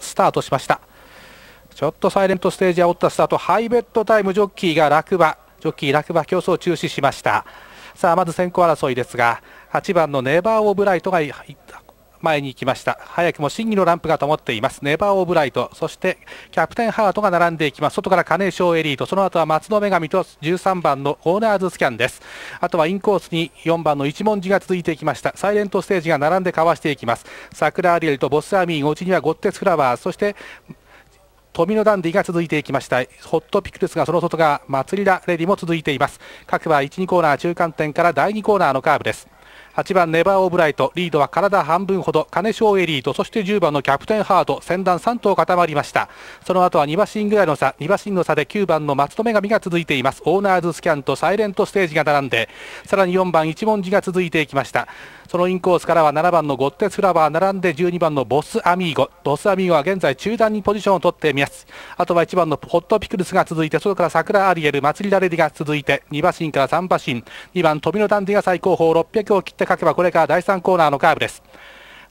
スタートしましたちょっとサイレントステージ煽ったスタートハイベッドタイムジョッキーが落馬ジョッキー落馬競争を中止しましたさあまず先行争いですが8番のネバーオブライトが前に行きました早くも審議のランプが灯っていますネバーオブライトそしてキャプテンハートが並んでいきます外からカネーショーエリートその後は松の女神と13番のオーナーズスキャンですあとはインコースに4番の一文字が続いていきましたサイレントステージが並んでかわしていきます桜アリエルとボスアミンおうちにはゴッテスフラワーそして富野ダンディが続いていきましたホットピクルスがその外側祭りだレディも続いています各馬12コーナー中間点から第2コーナーのカーブです8番ネバーオブライトリードは体半分ほど金賞エリートそして10番のキャプテンハート先段3頭固まりましたその後は2馬身ぐらいの差2馬身の差で9番の松戸女神が続いていますオーナーズスキャンとサイレントステージが並んでさらに4番一文字が続いていきましたそのインコースからは7番のゴッテスフラワー並んで12番のボスアミーゴボスアミーゴは現在中段にポジションを取っていますあとは1番のホットピクルスが続いてそれから桜アリエル祭りダレディが続いて2馬身から3馬身2番トビノダンディが最高峰600を切ったって書けばこれから第3コーナーのカーブです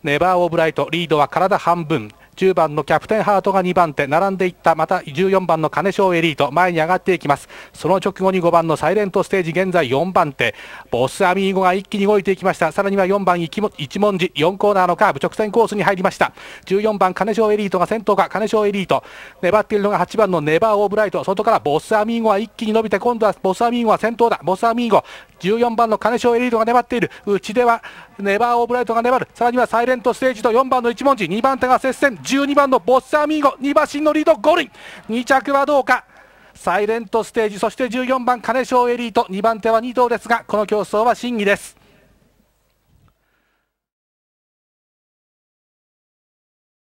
ネバーオブライトリードは体半分10番のキャプテンハートが2番手並んでいったまた14番の金賞エリート前に上がっていきますその直後に5番のサイレントステージ現在4番手ボスアミーゴが一気に動いていきましたさらには4番一文字4コーナーのカーブ直線コースに入りました14番金賞エリートが先頭か金賞エリート粘っているのが8番のネバーオーブライト外からボスアミーゴは一気に伸びて今度はボスアミーゴは先頭だボスアミーゴ14番の金賞エリートが粘っている内ではネバーオブライトが粘るさらにはサイレントステージと4番の一文字2番手が接戦12番のボッサミーゴ2馬身のリード5輪2着はどうかサイレントステージそして14番金賞エリート2番手は2頭ですがこの競争は審議です